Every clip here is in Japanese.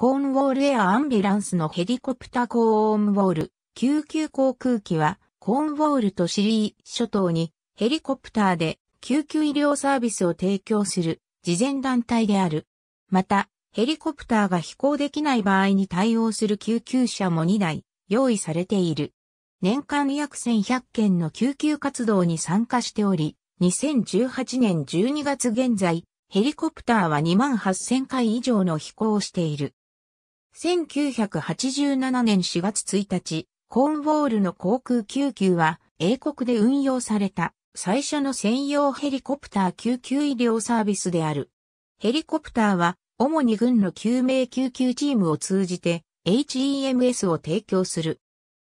コーンウォールエアアンビランスのヘリコプタコーンウォール、救急航空機は、コーンウォールとシリー諸島にヘリコプターで救急医療サービスを提供する事前団体である。また、ヘリコプターが飛行できない場合に対応する救急車も2台用意されている。年間約1100件の救急活動に参加しており、2018年12月現在、ヘリコプターは28,000回以上の飛行をしている。1987年4月1日、コーンウォールの航空救急は、英国で運用された最初の専用ヘリコプター救急医療サービスである。ヘリコプターは、主に軍の救命救急チームを通じて HEMS を提供する。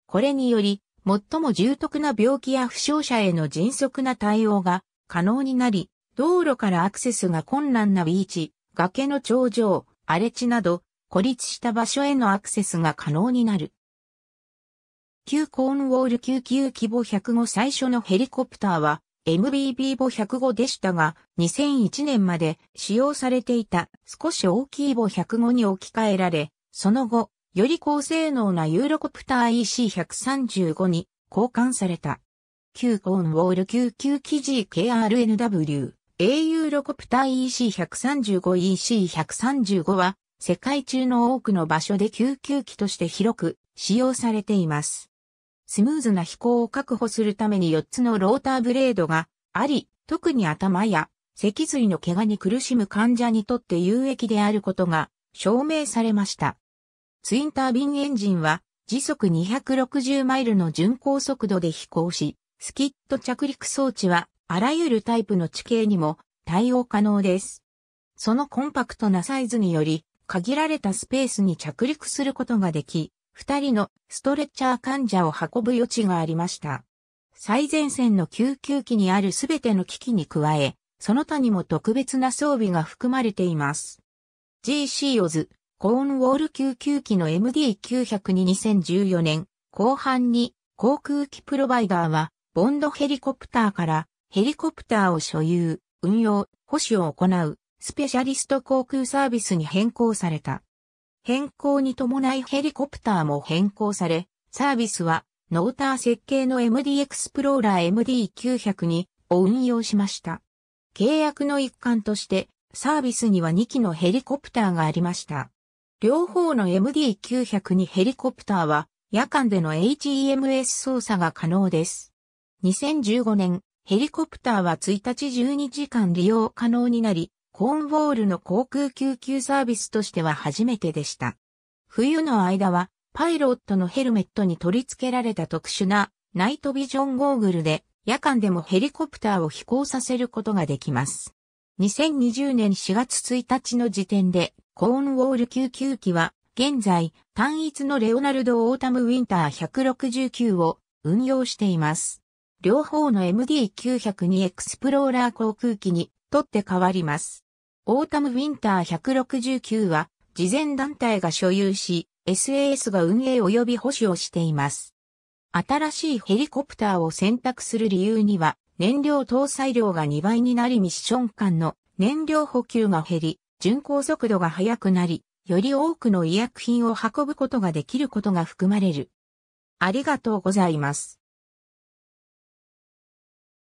これにより、最も重篤な病気や負傷者への迅速な対応が可能になり、道路からアクセスが困難なビーチ、崖の頂上、荒れ地など、孤立した場所へのアクセスが可能になる。旧コーンウォール救急規模105最初のヘリコプターは MBB 母105でしたが、2001年まで使用されていた少し大きい母105に置き換えられ、その後、より高性能なユーロコプター EC135 に交換された。旧コーンウォール救急記事 KRNW。A ユーロコプター EC135EC135 は世界中の多くの場所で救急機として広く使用されています。スムーズな飛行を確保するために4つのローターブレードがあり、特に頭や脊髄の怪我に苦しむ患者にとって有益であることが証明されました。ツインタービンエンジンは時速260マイルの巡航速度で飛行し、スキット着陸装置はあらゆるタイプの地形にも対応可能です。そのコンパクトなサイズにより、限られたスペースに着陸することができ、二人のストレッチャー患者を運ぶ余地がありました。最前線の救急機にあるすべての機器に加え、その他にも特別な装備が含まれています。GC オズ、コーンウォール救急機の MD900 に2014年後半に航空機プロバイダーはボンドヘリコプターからヘリコプターを所有、運用、保守を行うスペシャリスト航空サービスに変更された。変更に伴いヘリコプターも変更され、サービスはノーター設計の MD エクスプローラー MD900 にを運用しました。契約の一環としてサービスには2機のヘリコプターがありました。両方の MD900 にヘリコプターは夜間での HEMS 操作が可能です。2015年、ヘリコプターは1日12時間利用可能になり、コーンウォールの航空救急サービスとしては初めてでした。冬の間はパイロットのヘルメットに取り付けられた特殊なナイトビジョンゴーグルで夜間でもヘリコプターを飛行させることができます。2020年4月1日の時点でコーンウォール救急機は現在単一のレオナルドオータムウィンター169を運用しています。両方の MD902 エクスプローラー航空機にとって変わります。オータムウィンター169は、慈善団体が所有し、SAS が運営及び保守をしています。新しいヘリコプターを選択する理由には、燃料搭載量が2倍になりミッション間の燃料補給が減り、巡航速度が速くなり、より多くの医薬品を運ぶことができることが含まれる。ありがとうございます。